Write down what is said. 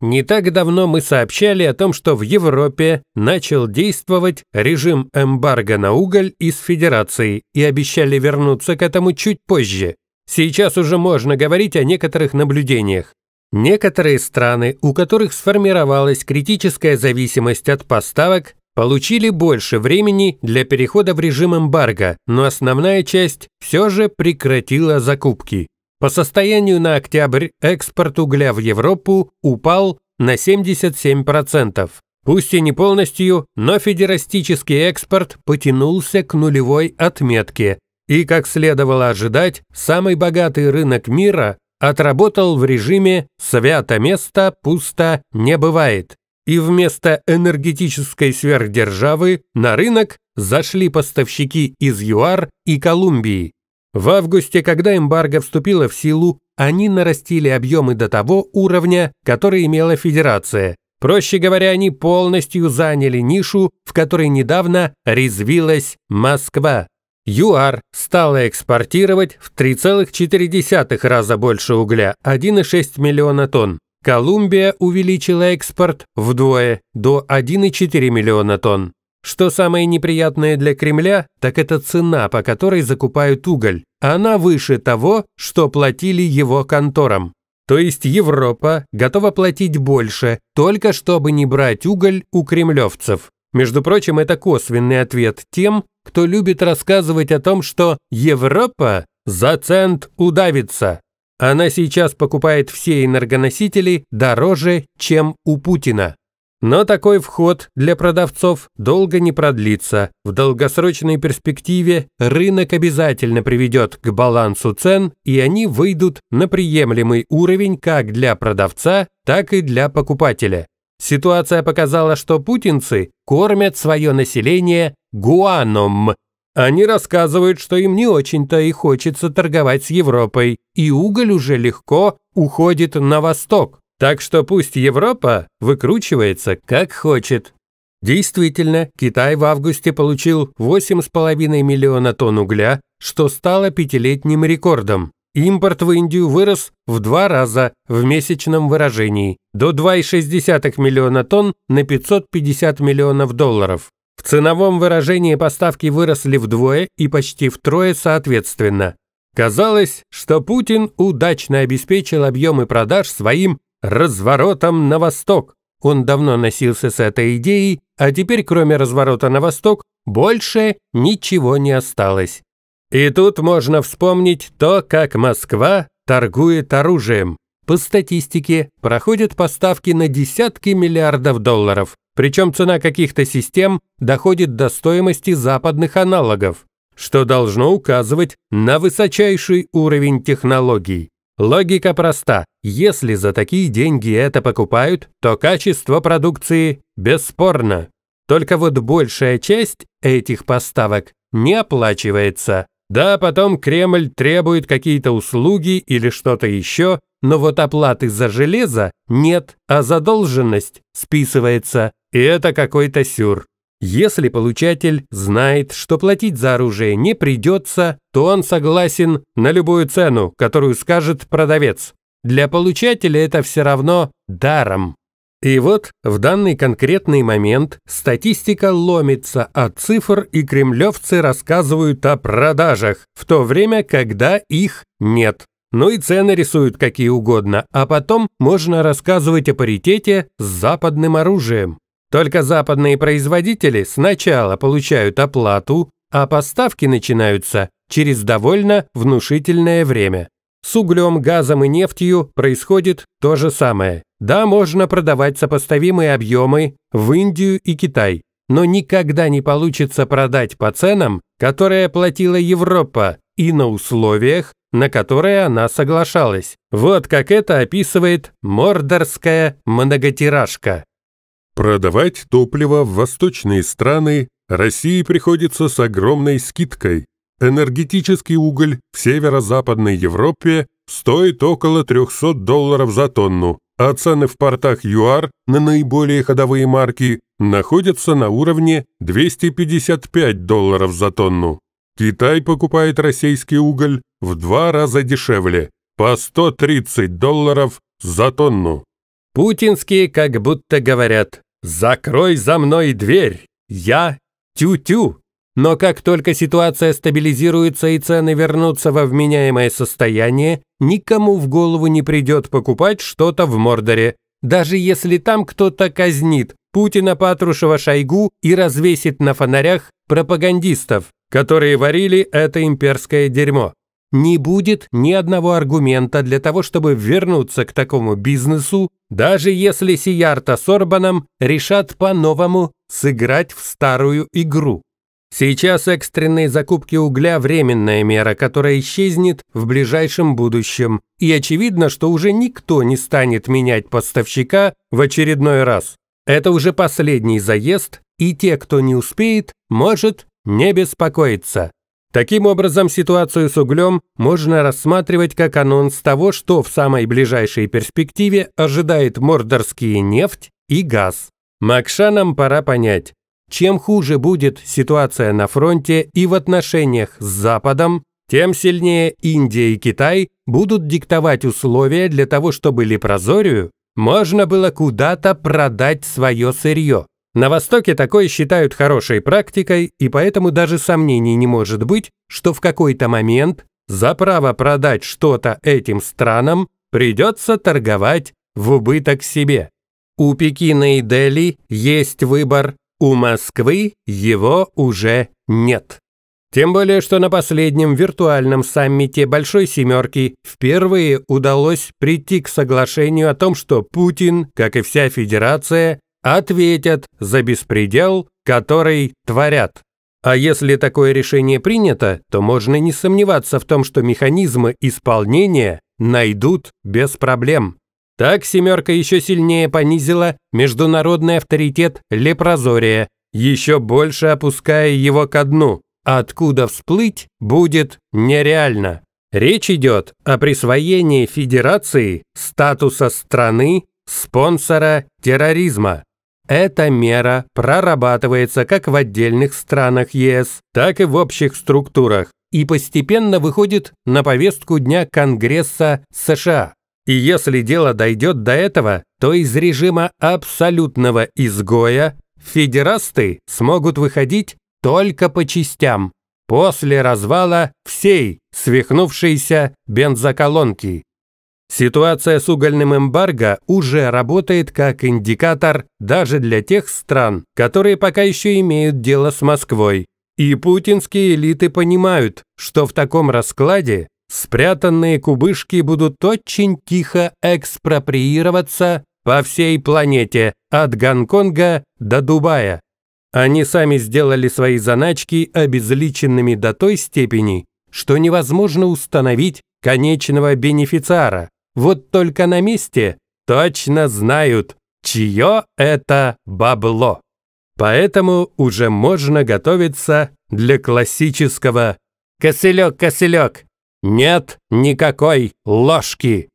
Не так давно мы сообщали о том, что в Европе начал действовать режим эмбарго на уголь из Федерации и обещали вернуться к этому чуть позже. Сейчас уже можно говорить о некоторых наблюдениях. Некоторые страны, у которых сформировалась критическая зависимость от поставок, получили больше времени для перехода в режим эмбарго, но основная часть все же прекратила закупки. По состоянию на октябрь экспорт угля в Европу упал на 77%. Пусть и не полностью, но федерастический экспорт потянулся к нулевой отметке. И, как следовало ожидать, самый богатый рынок мира отработал в режиме «свято место, пусто не бывает». И вместо энергетической сверхдержавы на рынок зашли поставщики из ЮАР и Колумбии. В августе, когда эмбарго вступило в силу, они нарастили объемы до того уровня, который имела Федерация. Проще говоря, они полностью заняли нишу, в которой недавно резвилась Москва. ЮАР стала экспортировать в 3,4 раза больше угля, 1,6 миллиона тонн. Колумбия увеличила экспорт вдвое, до 1,4 миллиона тонн. Что самое неприятное для Кремля, так это цена, по которой закупают уголь. Она выше того, что платили его конторам. То есть Европа готова платить больше, только чтобы не брать уголь у кремлевцев. Между прочим, это косвенный ответ тем, кто любит рассказывать о том, что Европа за цент удавится. Она сейчас покупает все энергоносители дороже, чем у Путина. Но такой вход для продавцов долго не продлится. В долгосрочной перспективе рынок обязательно приведет к балансу цен, и они выйдут на приемлемый уровень как для продавца, так и для покупателя. Ситуация показала, что путинцы кормят свое население гуаном. Они рассказывают, что им не очень-то и хочется торговать с Европой, и уголь уже легко уходит на восток. Так что пусть Европа выкручивается как хочет. Действительно, Китай в августе получил 8,5 миллиона тонн угля, что стало пятилетним рекордом. Импорт в Индию вырос в два раза в месячном выражении, до 2,6 миллиона тонн на 550 миллионов долларов. В ценовом выражении поставки выросли вдвое и почти втрое соответственно. Казалось, что Путин удачно обеспечил объемы продаж своим разворотом на восток. Он давно носился с этой идеей, а теперь кроме разворота на восток больше ничего не осталось. И тут можно вспомнить то, как Москва торгует оружием. По статистике проходят поставки на десятки миллиардов долларов, причем цена каких-то систем доходит до стоимости западных аналогов, что должно указывать на высочайший уровень технологий. Логика проста. Если за такие деньги это покупают, то качество продукции бесспорно. Только вот большая часть этих поставок не оплачивается. Да, потом Кремль требует какие-то услуги или что-то еще, но вот оплаты за железо нет, а задолженность списывается. И это какой-то сюр. Если получатель знает, что платить за оружие не придется, то он согласен на любую цену, которую скажет продавец. Для получателя это все равно даром. И вот в данный конкретный момент статистика ломится от а цифр, и кремлевцы рассказывают о продажах, в то время, когда их нет. Ну и цены рисуют какие угодно, а потом можно рассказывать о паритете с западным оружием. Только западные производители сначала получают оплату, а поставки начинаются через довольно внушительное время. С углем, газом и нефтью происходит то же самое. Да, можно продавать сопоставимые объемы в Индию и Китай, но никогда не получится продать по ценам, которые платила Европа, и на условиях, на которые она соглашалась. Вот как это описывает мордорская многотиражка. Продавать топливо в восточные страны России приходится с огромной скидкой. Энергетический уголь в северо-западной Европе стоит около 300 долларов за тонну, а цены в портах ЮАР на наиболее ходовые марки находятся на уровне 255 долларов за тонну. Китай покупает российский уголь в два раза дешевле, по 130 долларов за тонну. Путинские как будто говорят, «Закрой за мной дверь! Я тю-тю!» Но как только ситуация стабилизируется и цены вернутся во вменяемое состояние, никому в голову не придет покупать что-то в Мордоре. Даже если там кто-то казнит Путина, Патрушева, Шойгу и развесит на фонарях пропагандистов, которые варили это имперское дерьмо не будет ни одного аргумента для того, чтобы вернуться к такому бизнесу, даже если Сиярта с Орбаном решат по-новому сыграть в старую игру. Сейчас экстренные закупки угля – временная мера, которая исчезнет в ближайшем будущем, и очевидно, что уже никто не станет менять поставщика в очередной раз. Это уже последний заезд, и те, кто не успеет, может не беспокоиться. Таким образом, ситуацию с углем можно рассматривать как анонс того, что в самой ближайшей перспективе ожидает мордорские нефть и газ. Макшанам пора понять, чем хуже будет ситуация на фронте и в отношениях с Западом, тем сильнее Индия и Китай будут диктовать условия для того, чтобы Лепрозорию можно было куда-то продать свое сырье. На Востоке такое считают хорошей практикой, и поэтому даже сомнений не может быть, что в какой-то момент за право продать что-то этим странам придется торговать в убыток себе. У Пекина и Дели есть выбор, у Москвы его уже нет. Тем более, что на последнем виртуальном саммите Большой Семерки впервые удалось прийти к соглашению о том, что Путин, как и вся Федерация, ответят за беспредел, который творят. А если такое решение принято, то можно не сомневаться в том, что механизмы исполнения найдут без проблем. Так «семерка» еще сильнее понизила международный авторитет лепрозория, еще больше опуская его ко дну, откуда всплыть будет нереально. Речь идет о присвоении Федерации статуса страны спонсора терроризма. Эта мера прорабатывается как в отдельных странах ЕС, так и в общих структурах и постепенно выходит на повестку дня Конгресса США. И если дело дойдет до этого, то из режима абсолютного изгоя федерасты смогут выходить только по частям после развала всей свихнувшейся бензоколонки. Ситуация с угольным эмбарго уже работает как индикатор даже для тех стран, которые пока еще имеют дело с Москвой. И путинские элиты понимают, что в таком раскладе спрятанные кубышки будут очень тихо экспроприироваться по всей планете, от Гонконга до Дубая. Они сами сделали свои заначки обезличенными до той степени, что невозможно установить конечного бенефициара. Вот только на месте точно знают, чье это бабло. Поэтому уже можно готовиться для классического «Косылек, косылек! Нет никакой ложки!»